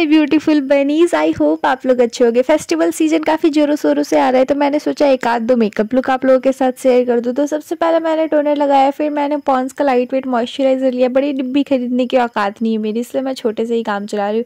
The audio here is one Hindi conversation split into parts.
hi beautiful bunnies I hope आप लोग अच्छे होंगे फेस्टिवल सीजन काफ़ी जोरों शोरों से आ रहा है तो मैंने सोचा एक आध दो मेकअप लुक आप लोगों के साथ शेयर कर दूँ तो सबसे पहले मैंने टोनर लगाया फिर मैंने पॉन्स का लाइट वेट मॉइस्चराइजर लिया बड़ी डिब्बी खरीदने की औकात नहीं है मेरी इसलिए मैं छोटे से ही काम चला रही हूँ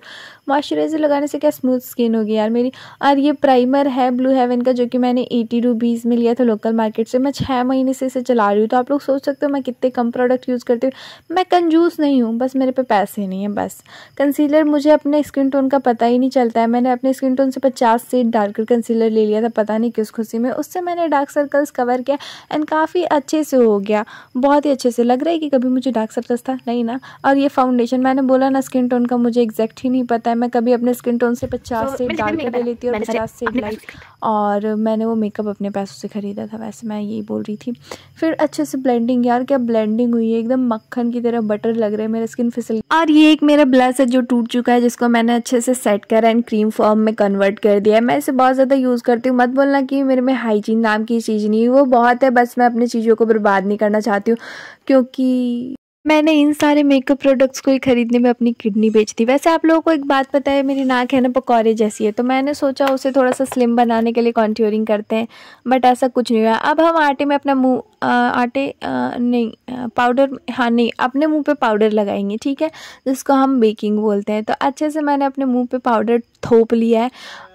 मॉइस्चराइजर लगाने से क्या स्मूथ स्किन होगी यार मेरी और ये प्राइमर है ब्लू हेवन का जो कि मैंने एटी रुपीज़ में लिया था लोकल मार्केट से मैं छः महीने से इसे चला रही हूँ तो आप लोग सोच सकते हो मैं कितने कम प्रोडक्ट यूज़ करती हूँ मैं कंजूस नहीं हूँ बस मेरे पे पैसे नहीं है बस कंसीलर मुझे अपने स्किन स्किन टोन का पता ही नहीं चलता है मैंने अपने स्किन टोन से पचास सेट डार्कर कंसीलर ले लिया था पता नहीं किस खुशी में उससे मैंने डार्क सर्कल्स कवर किया एंड काफ़ी अच्छे से हो गया बहुत ही अच्छे से लग रहा है कि कभी मुझे डार्क सर्कल्स था नहीं ना और ये फाउंडेशन मैंने बोला ना स्किन टोन का मुझे एग्जैक्ट ही नहीं पता है मैं कभी अपने स्किन टोन से पचास सेट तो डालकर ले लेती हूँ और पचास सेट लाइट और मैंने वो मेकअप अपने पैसों से ख़रीदा था वैसे मैं यही बोल रही थी फिर अच्छे से ब्लेंडिंग यार क्या ब्लेंडिंग हुई है एकदम मक्खन की तरह बटर लग रहा है मेरा स्किन फिसल और ये एक मेरा ब्लस है जो टूट चुका है जिसको मैंने मैंने अच्छे से सेट करा एंड क्रीम फॉर्म में कन्वर्ट कर दिया है मैं इसे बहुत ज़्यादा यूज़ करती हूँ मत बोलना कि मेरे में हाइजीन नाम की चीज़ नहीं वो बहुत है बस मैं अपनी चीज़ों को बर्बाद नहीं करना चाहती हूँ क्योंकि मैंने इन सारे मेकअप प्रोडक्ट्स को ही खरीदने में अपनी किडनी बेच दी वैसे आप लोगों को एक बात पता है मेरी नाक है ना पकौड़े जैसी है तो मैंने सोचा उसे थोड़ा सा स्लिम बनाने के लिए कॉन्ट्योरिंग करते हैं बट ऐसा कुछ नहीं हुआ अब हम आटे में अपना मुंह आटे आ, नहीं पाउडर हाँ नहीं अपने मुंह पे पाउडर लगाएंगे ठीक है जिसको हम बेकिंग बोलते हैं तो अच्छे से मैंने अपने मुंह पे पाउडर थोप लिया है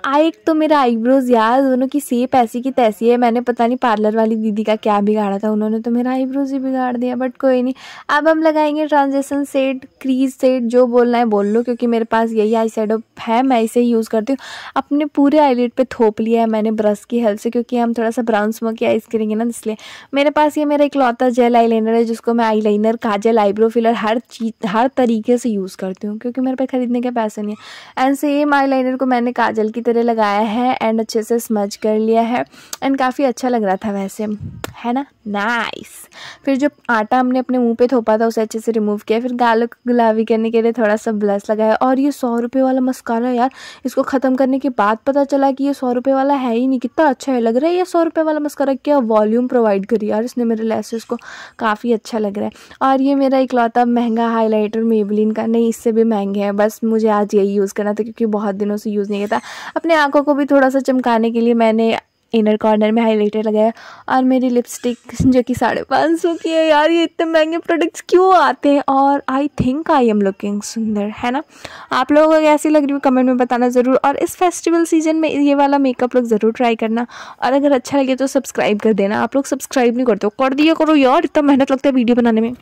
आई तो मेरा आईब्रोज यार दोनों की सेप ऐसी की तैसी है मैंने पता नहीं पार्लर वाली दीदी का क्या बिगाड़ा था उन्होंने तो मेरा आईब्रोज ही बिगाड़ दिया बट कोई नहीं अब हम लगाएंगे ट्रांजेक्शन सेट क्रीज सेट जो बोलना है बोल लो क्योंकि मेरे पास यही आई शेडो है मैं इसे यूज़ करती हूँ अपने पूरे आईलेट पे थोप लिया है मैंने ब्रश की हेल्प से क्योंकि हम थोड़ा सा ब्राउन स्मोक की आइस करेंगे ना इसलिए मेरे पास ये मेरा इकलौता जेल आई लाइनर है जिसको मैं eye liner kajal eyebrow filler हर चीज हर तरीके से यूज़ करती हूँ क्योंकि मेरे पे ख़रीदने के पैसे नहीं है एंड सेम आई लाइनर को मैंने काजल की तरह लगाया है एंड अच्छे से स्मज कर लिया है एंड काफ़ी अच्छा लग रहा था वैसे है ना नाइस फिर जो आटा हमने अपने मुँह पे थोपा था उसे अच्छे से रिमूव किया फिर गालों को गुलाबी करने के लिए थोड़ा सा ब्लस लगाया और ये सौ रुपये वाला मस्कारा यार इसको ख़त्म करने के बाद पता चला कि ये सौ रुपये वाला है ही नहीं कितना अच्छा है लग रहा है ये सौ रुपये वाला मस्कारा क्या वॉल्यूम प्रोवाइड करी यार उसने मेरे लेसेस को काफ़ी अच्छा लग रहा है और ये मेरा इकलौता महंगा हाईलाइटर मेबलिन का नहीं इससे भी महंगे हैं बस मुझे आज यही यूज़ करना था क्योंकि बहुत दिनों से यूज़ नहीं किया था अपने आँखों को भी थोड़ा सा चमकाने के लिए मैंने इनर कॉर्नर में हाईलाइटर लगाया और मेरी लिपस्टिक जो कि साढ़े पाँच सौ की है यार ये इतने महंगे प्रोडक्ट्स क्यों आते हैं और I think I am looking सुंदर है ना आप लोगों को कैसी लग रही हो कमेंट में बताना ज़रूर और इस फेस्टिवल सीजन में ये वाला मेकअप लुक ज़रूर ट्राई करना और अगर अच्छा लगे तो सब्सक्राइब कर देना आप लोग सब्सक्राइब नहीं करते कर दिया करो यार इतना मेहनत लगता है वीडियो बनाने में